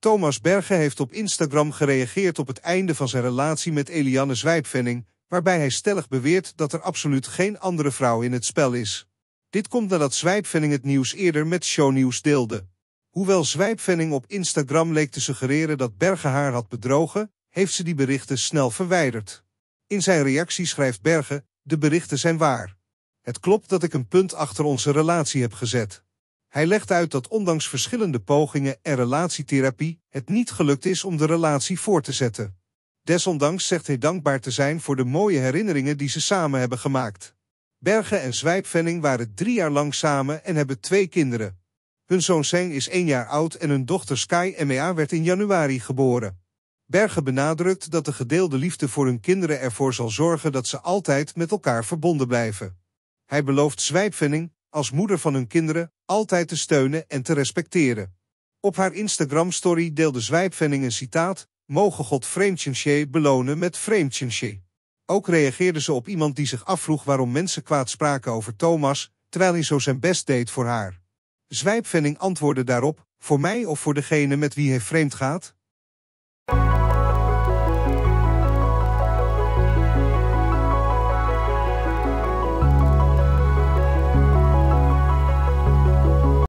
Thomas Bergen heeft op Instagram gereageerd op het einde van zijn relatie met Eliane Zwijpvenning, waarbij hij stellig beweert dat er absoluut geen andere vrouw in het spel is. Dit komt nadat Zwijpvenning het nieuws eerder met shownieuws deelde. Hoewel Zwijpvenning op Instagram leek te suggereren dat Bergen haar had bedrogen, heeft ze die berichten snel verwijderd. In zijn reactie schrijft Bergen, de berichten zijn waar. Het klopt dat ik een punt achter onze relatie heb gezet. Hij legt uit dat ondanks verschillende pogingen en relatietherapie het niet gelukt is om de relatie voor te zetten. Desondanks zegt hij dankbaar te zijn voor de mooie herinneringen die ze samen hebben gemaakt. Bergen en Zwijpvenning waren drie jaar lang samen en hebben twee kinderen. Hun zoon Seng is één jaar oud en hun dochter Sky M.A. E werd in januari geboren. Bergen benadrukt dat de gedeelde liefde voor hun kinderen ervoor zal zorgen dat ze altijd met elkaar verbonden blijven. Hij belooft Zwijpvenning als moeder van hun kinderen, altijd te steunen en te respecteren. Op haar Instagram-story deelde Zwijpvenning een citaat, mogen God Vreemdjensje belonen met Vreemdjensje. Ook reageerde ze op iemand die zich afvroeg waarom mensen kwaad spraken over Thomas, terwijl hij zo zijn best deed voor haar. Zwijpvenning antwoordde daarop, voor mij of voor degene met wie hij vreemd gaat?